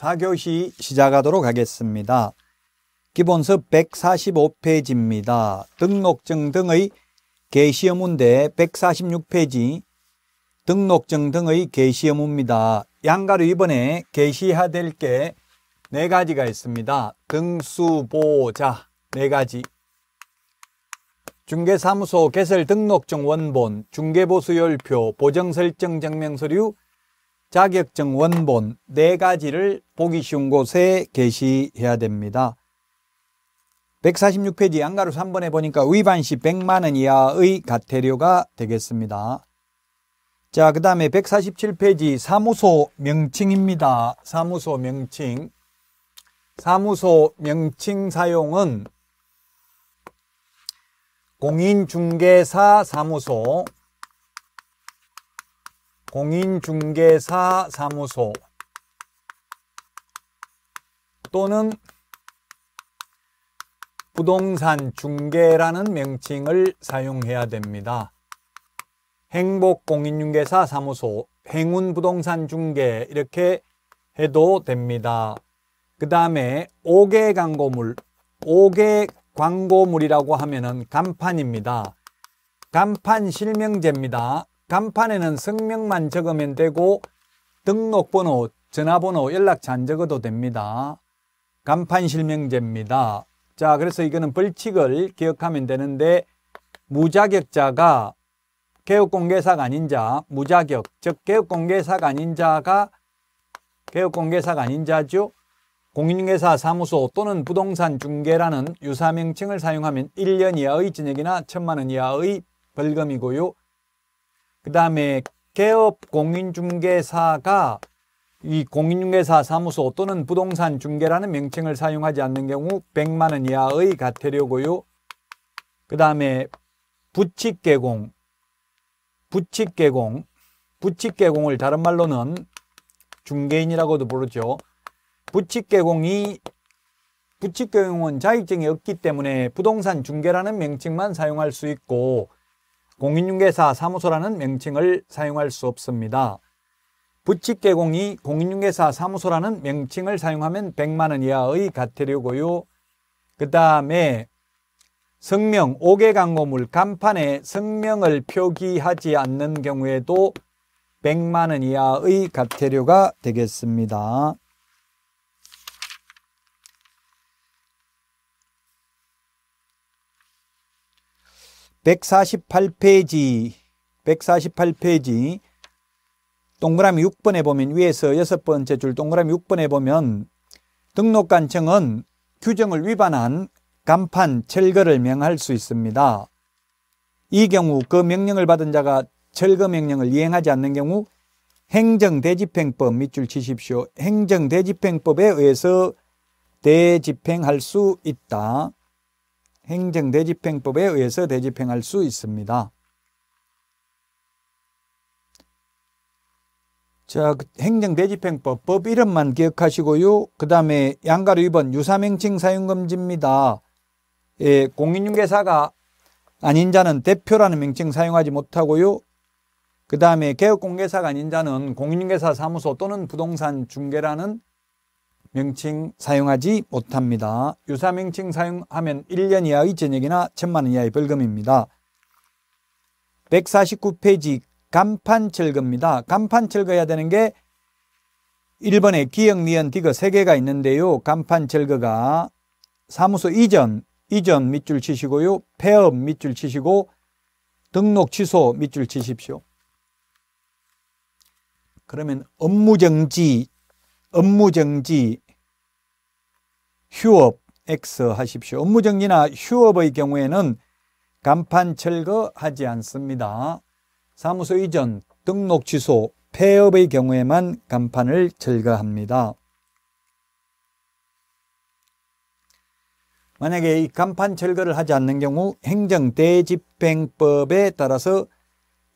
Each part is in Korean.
4교시 시작하도록 하겠습니다. 기본서 145페이지입니다. 등록증 등의 개시의문대 146페이지 등록증 등의 개시의문입니다 양가로 이번에 개시해야 될게 네 가지가 있습니다. 등수보자 네 가지 중개사무소 개설 등록증 원본, 중개보수열표, 보정설정 증명서류, 자격증 원본 네 가지를 보기 쉬운 곳에 게시해야 됩니다. 146페이지 양가로 3번에 보니까 위반 시 100만원 이하의 과태료가 되겠습니다. 자, 그 다음에 147페이지 사무소 명칭입니다. 사무소 명칭. 사무소 명칭 사용은 공인중개사 사무소 공인중개사 사무소 또는 부동산 중개라는 명칭을 사용해야 됩니다. 행복공인중개사 사무소, 행운부동산 중개 이렇게 해도 됩니다. 그 다음에 오개 광고물, 오개 광고물이라고 하면 간판입니다. 간판 실명제입니다. 간판에는 성명만 적으면 되고 등록번호, 전화번호, 연락처 안 적어도 됩니다. 간판 실명제입니다. 자, 그래서 이거는 벌칙을 기억하면 되는데 무자격자가 개업공개사가 아닌 자, 무자격, 즉 개업공개사가 아닌 자가 개업공개사가 아닌 자죠. 공인중개사 사무소 또는 부동산 중개라는 유사 명칭을 사용하면 1년 이하의 징역이나 1 천만원 이하의 벌금이고요. 그 다음에 개업 공인중개사가 이 공인중개사 사무소 또는 부동산 중개라는 명칭을 사용하지 않는 경우 100만 원 이하의 과태료 고요. 그 다음에 부칙 개공, 부칙 개공, 부칙 개공을 다른 말로는 중개인이라고도 부르죠. 부칙 개공이 부칙 개공은 자격증이 없기 때문에 부동산 중개라는 명칭만 사용할 수 있고 공인중개사 사무소라는 명칭을 사용할 수 없습니다. 부칙개공이 공인중개사 사무소라는 명칭을 사용하면 100만원 이하의 과태료고요. 그 다음에 성명 5개 광고물 간판에 성명을 표기하지 않는 경우에도 100만원 이하의 과태료가 되겠습니다. 148페이지 148페이지 동그라미 6번에 보면 위에서 여섯 번째 줄 동그라미 6번에 보면 등록관청은 규정을 위반한 간판 철거를 명할 수 있습니다. 이 경우 그 명령을 받은 자가 철거 명령을 이행하지 않는 경우 행정대집행법 밑줄 치십시오. 행정대집행법에 의해서 대집행할 수 있다. 행정대집행법에 의해서 대집행할 수 있습니다. 자, 그 행정대집행법 법 이름만 기억하시고요. 그 다음에 양가로 2번 유사명칭 사용금지입니다. 예, 공인중개사가 아닌 자는 대표라는 명칭 사용하지 못하고요. 그 다음에 개업공개사가 아닌 자는 공인중개사 사무소 또는 부동산 중개라는 명칭 사용하지 못합니다. 유사 명칭 사용하면 1년 이하의 전역이나 1 천만 원 이하의 벌금입니다. 149페이지 간판 철거입니다. 간판 철거해야 되는 게 1번에 기역, 니은, 디귿 3개가 있는데요. 간판 철거가 사무소 이전, 이전 밑줄 치시고요. 폐업 밑줄 치시고 등록 취소 밑줄 치십시오. 그러면 업무정지, 업무정지 휴업 X 하십시오. 업무 정리나 휴업의 경우에는 간판 철거하지 않습니다. 사무소 이전, 등록 취소, 폐업의 경우에만 간판을 철거합니다. 만약에 이 간판 철거를 하지 않는 경우 행정대집행법에 따라서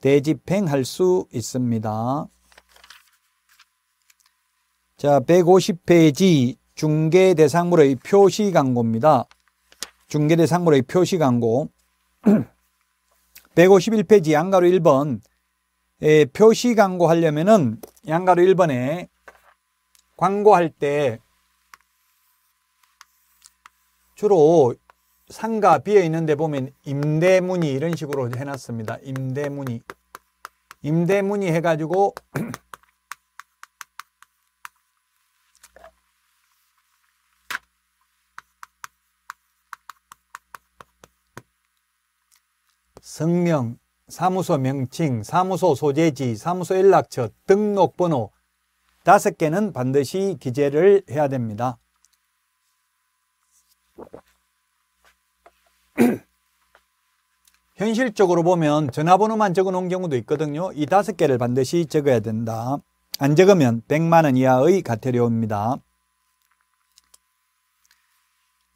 대집행할 수 있습니다. 자, 150페이지 중개 대상물의 표시 광고입니다. 중개 대상물의 표시 광고 151페이지 양가로 1번 에, 예, 표시 광고 하려면은 양가로 1번에 광고할 때 주로 상가 비어 있는데 보면 임대문의 이런 식으로 해놨습니다. 임대문의 임대문의 해가지고 성명, 사무소 명칭, 사무소 소재지, 사무소 연락처, 등록번호 다섯 개는 반드시 기재를 해야 됩니다. 현실적으로 보면 전화번호만 적어 놓은 경우도 있거든요. 이 다섯 개를 반드시 적어야 된다. 안 적으면 100만원 이하의 가태료입니다.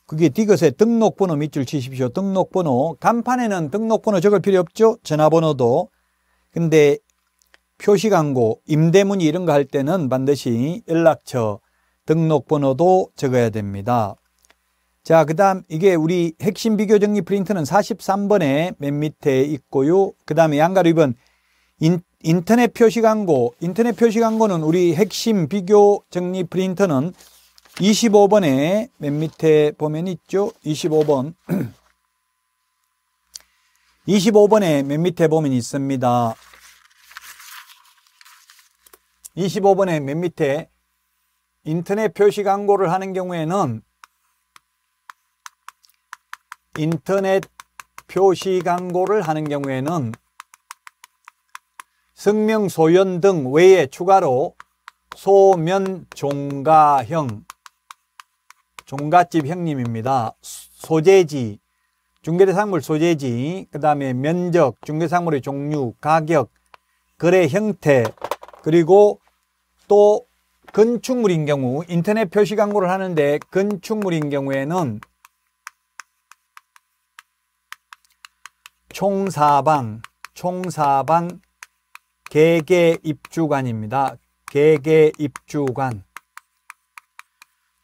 그게 디귿에 등록번호 밑줄 치십시오. 등록번호. 간판에는 등록번호 적을 필요 없죠. 전화번호도. 근데 표시 광고, 임대문의 이런 거 할 때는 반드시 연락처, 등록번호도 적어야 됩니다. 자, 그 다음 이게 우리 핵심 비교 정리 프린트는 43번에 맨 밑에 있고요. 그 다음에 양가립은 인, 인터넷 표시 광고, 인터넷 표시 광고는 우리 핵심 비교 정리 프린터는 25번에 맨 밑에 보면 있죠. 25번. 25번에 맨 밑에 보면 있습니다. 25번에 맨 밑에 인터넷 표시 광고를 하는 경우에는 인터넷 표시 광고를 하는 경우에는 성명, 소연 등 외에 추가로 소면, 종가형, 종갓집 형님입니다. 소재지, 중개대상물 소재지, 그 다음에 면적, 중개상물의 종류, 가격, 거래 형태, 그리고 또 건축물인 경우 인터넷 표시 광고를 하는데 건축물인 경우에는 총사방, 총사방 개개 입주관입니다. 개개 입주관.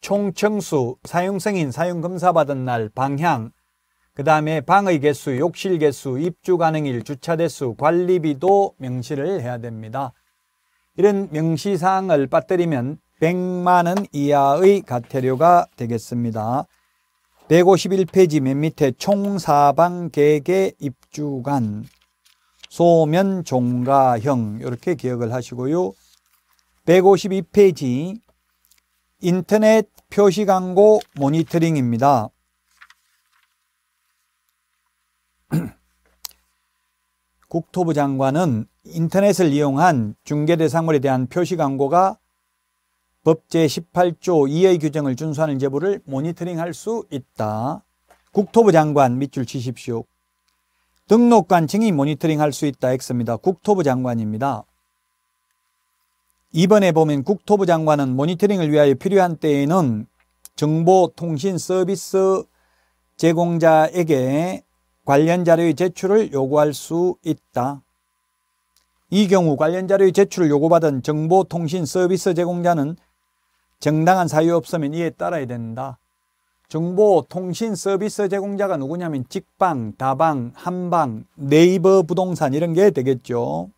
총청수, 사용승인, 사용검사받은 날, 방향, 그 다음에 방의 개수, 욕실 개수, 입주 가능일, 주차 대수, 관리비도 명시를 해야 됩니다. 이런 명시사항을 빠뜨리면 100만원 이하의 가태료가 되겠습니다. 151페이지 맨 밑에 총사방 개개 입주관 소면 종가형 이렇게 기억을 하시고요. 152페이지 인터넷 표시 광고 모니터링입니다. 국토부 장관은 인터넷을 이용한 중개 대상물에 대한 표시 광고가 법 제18조 2의 규정을 준수하는 제보를 모니터링할 수 있다. 국토부 장관 밑줄 치십시오. 등록관청이 모니터링할 수 있다 X입니다. 국토부 장관입니다. 이번에 보면 국토부 장관은 모니터링을 위하여 필요한 때에는 정보통신 서비스 제공자에게 관련 자료의 제출을 요구할 수 있다. 이 경우 관련 자료의 제출을 요구받은 정보통신 서비스 제공자는 정당한 사유 없으면 이에 따라야 된다. 정보통신 서비스 제공자가 누구냐면 직방, 다방, 한방, 네이버 부동산 이런 게 되겠죠.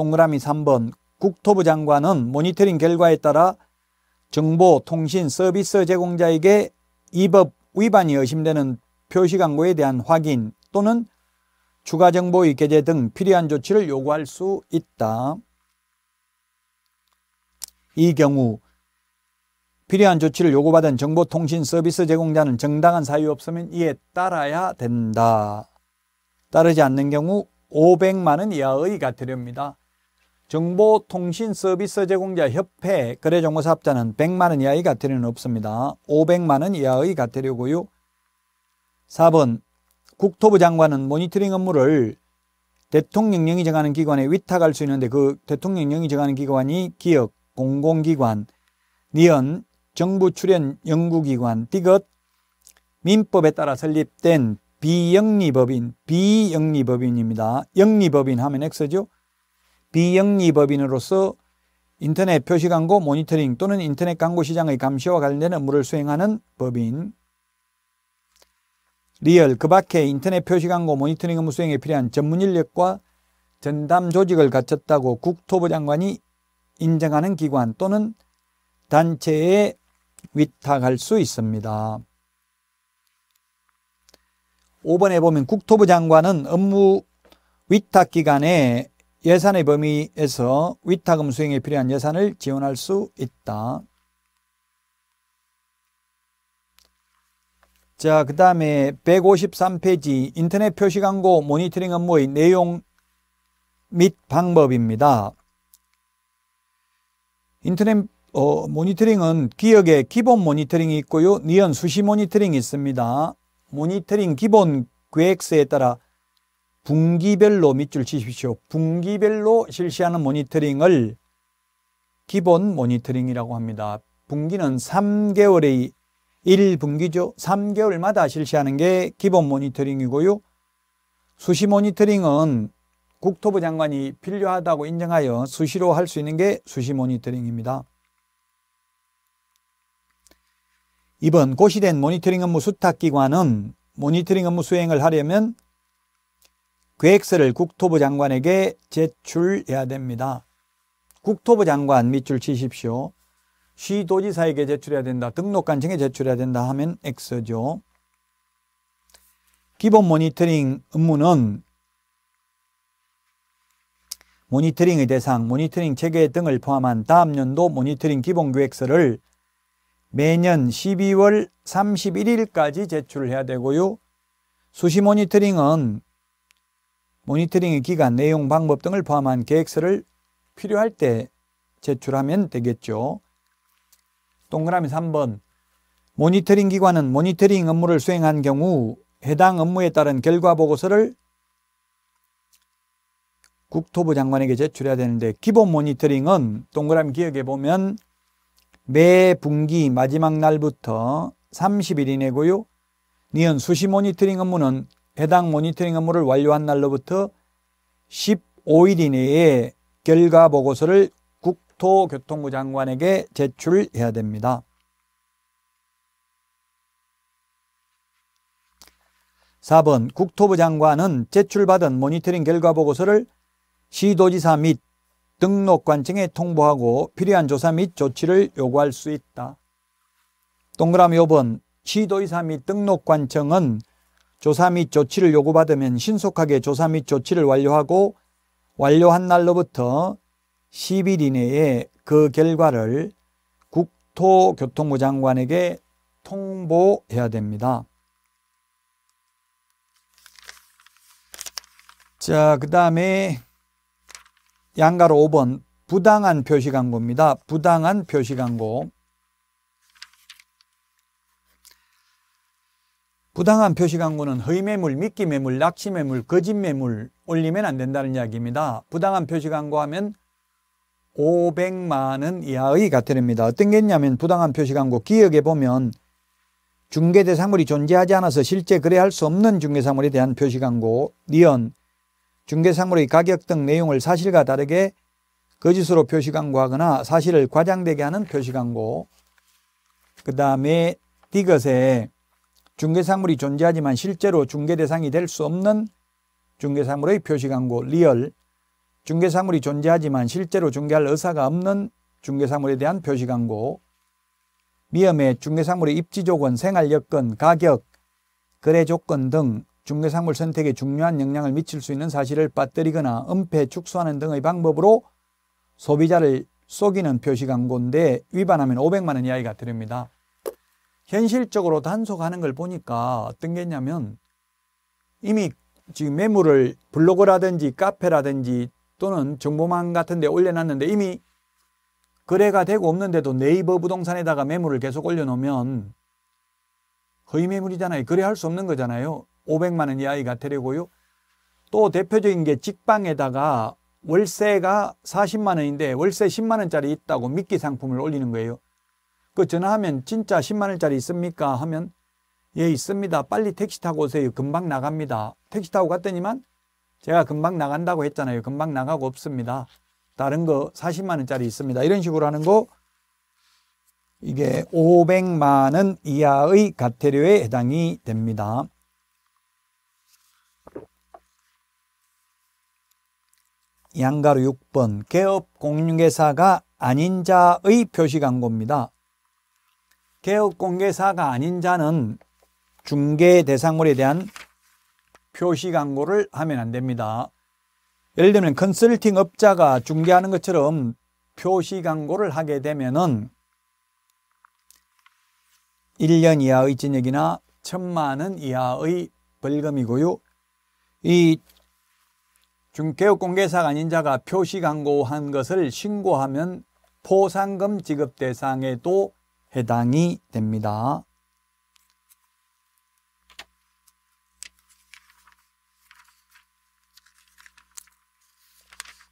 동그라미 3번 국토부 장관은 모니터링 결과에 따라 정보, 통신, 서비스 제공자에게 이 법 위반이 의심되는 표시 광고에 대한 확인 또는 추가 정보의 게재 등 필요한 조치를 요구할 수 있다. 이 경우 필요한 조치를 요구받은 정보통신 서비스 제공자는 정당한 사유 없으면 이에 따라야 된다. 따르지 않는 경우 500만 원 이하의 과태료입니다. 정보통신 서비스 제공자 협회 거래 정보 사업자는 100만 원 이하의 과태료는 없습니다. 500만 원 이하의 과태료고요. 4번 국토부 장관은 모니터링 업무를 대통령령이 정하는 기관에 위탁할 수 있는데 그 대통령령이 정하는 기관이 기업, 공공기관, 니은, 정부 출연 연구기관, 디귿, 민법에 따라 설립된 비영리법인, 비영리법인입니다. 영리법인 하면 X죠. 비영리법인으로서 인터넷 표시 광고 모니터링 또는 인터넷 광고 시장의 감시와 관련된 업무를 수행하는 법인 리얼 그 밖에 인터넷 표시 광고 모니터링 업무 수행에 필요한 전문 인력과 전담 조직을 갖췄다고 국토부 장관이 인정하는 기관 또는 단체에 위탁할 수 있습니다. 5번에 보면 국토부 장관은 업무 위탁 기관에 예산의 범위에서 위탁금 수행에 필요한 예산을 지원할 수 있다. 자, 그 다음에 153페이지 인터넷 표시 광고 모니터링 업무의 내용 및 방법입니다. 인터넷 어, 모니터링은 기역에 기본 모니터링이 있고요. 니은 수시 모니터링이 있습니다. 모니터링 기본 계획서에 따라 분기별로 밑줄 치십시오. 분기별로 실시하는 모니터링을 기본 모니터링이라고 합니다. 분기는 3개월의 1분기죠. 3개월마다 실시하는 게 기본 모니터링이고요. 수시 모니터링은 국토부 장관이 필요하다고 인정하여 수시로 할 수 있는 게 수시 모니터링입니다. 이번 고시된 모니터링 업무 수탁기관은 모니터링 업무 수행을 하려면 계획서를 국토부 장관에게 제출해야 됩니다. 국토부 장관 밑줄 치십시오. 시도지사에게 제출해야 된다. 등록관청에 제출해야 된다 하면 X죠. 기본 모니터링 업무는 모니터링의 대상, 모니터링 체계 등을 포함한 다음 연도 모니터링 기본계획서를 매년 12월 31일까지 제출해야 되고요. 수시 모니터링은 모니터링의 기간, 내용, 방법 등을 포함한 계획서를 필요할 때 제출하면 되겠죠. 동그라미 3번 모니터링 기관은 모니터링 업무를 수행한 경우 해당 업무에 따른 결과 보고서를 국토부 장관에게 제출해야 되는데 기본 모니터링은 동그라미 기억에 보면 매 분기 마지막 날부터 30일 이내고요. 니은 수시 모니터링 업무는 해당 모니터링 업무를 완료한 날로부터 15일 이내에 결과 보고서를 국토교통부 장관에게 제출해야 됩니다. 4번 국토부 장관은 제출받은 모니터링 결과 보고서를 시도지사 및 등록관청에 통보하고 필요한 조사 및 조치를 요구할 수 있다. 동그라미 5번 시도지사 및 등록관청은 조사 및 조치를 요구받으면 신속하게 조사 및 조치를 완료하고 완료한 날로부터 10일 이내에 그 결과를 국토교통부 장관에게 통보해야 됩니다. 자, 그 다음에 양가로 5번 부당한 표시 광고입니다. 부당한 표시 광고. 부당한 표시 광고는 허위 매물, 미끼 매물, 낚시 매물, 거짓 매물 올리면 안 된다는 이야기입니다. 부당한 표시 광고하면 500만 원 이하의 가태입니다. 어떤 게 있냐면 부당한 표시 광고 기억에 보면 중개 대상물이 존재하지 않아서 실제 거래할 수 없는 중개 상물에 대한 표시 광고, 니언, 중개 상물의 가격 등 내용을 사실과 다르게 거짓으로 표시 광고하거나 사실을 과장되게 하는 표시 광고. 그 다음에 디귿에 중개사물이 존재하지만 실제로 중개 대상이 될 수 없는 중개사물의 표시 광고 리얼 중개사물이 존재하지만 실제로 중개할 의사가 없는 중개사물에 대한 표시 광고 미음의 중개사물의 입지 조건, 생활 여건, 가격, 거래 조건 등 중개사물 선택에 중요한 영향을 미칠 수 있는 사실을 빠뜨리거나 은폐, 축소하는 등의 방법으로 소비자를 속이는 표시 광고인데 위반하면 500만 원 이하가 드립니다 현실적으로 단속하는 걸 보니까 어떤 게 있냐면 이미 지금 매물을 블로그라든지 카페라든지 또는 정보망 같은 데 올려놨는데 이미 거래가 되고 없는데도 네이버 부동산에다가 매물을 계속 올려놓으면 거의 매물이잖아요. 거래할 수 없는 거잖아요. 500만 원 이하이가 되려고요. 또 대표적인 게 직방에다가 월세가 40만 원인데 월세 10만 원짜리 있다고 미끼 상품을 올리는 거예요. 그 전화하면 진짜 10만 원짜리 있습니까? 하면 예 있습니다. 빨리 택시 타고 오세요. 금방 나갑니다. 택시 타고 갔더니만 제가 금방 나간다고 했잖아요. 금방 나가고 없습니다. 다른 거 40만 원짜리 있습니다. 이런 식으로 하는 거 이게 500만 원 이하의 과태료에 해당이 됩니다. 양가로 6번 개업 공인회사가 아닌 자의 표시 광고입니다. 개업 공개사가 아닌 자는 중개 대상물에 대한 표시 광고를 하면 안 됩니다. 예를 들면 컨설팅 업자가 중개하는 것처럼 표시 광고를 하게 되면은 1년 이하의 징역이나 1 천만 원 이하의 벌금이고요. 이 중개업 공개사가 아닌 자가 표시 광고한 것을 신고하면 포상금 지급 대상에도 해당이 됩니다.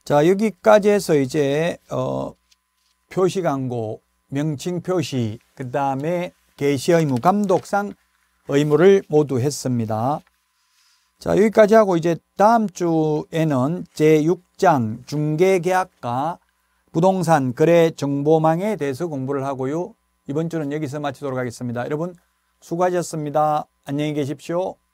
자, 여기까지 해서 이제 어, 표시 광고, 명칭 표시, 그 다음에 게시 의무, 감독상 의무를 모두 했습니다. 자, 여기까지 하고 이제 다음 주에는 제6장 중개계약과 부동산 거래정보망에 대해서 공부를 하고요. 이번 주는 여기서 마치도록 하겠습니다. 여러분 수고하셨습니다. 안녕히 계십시오.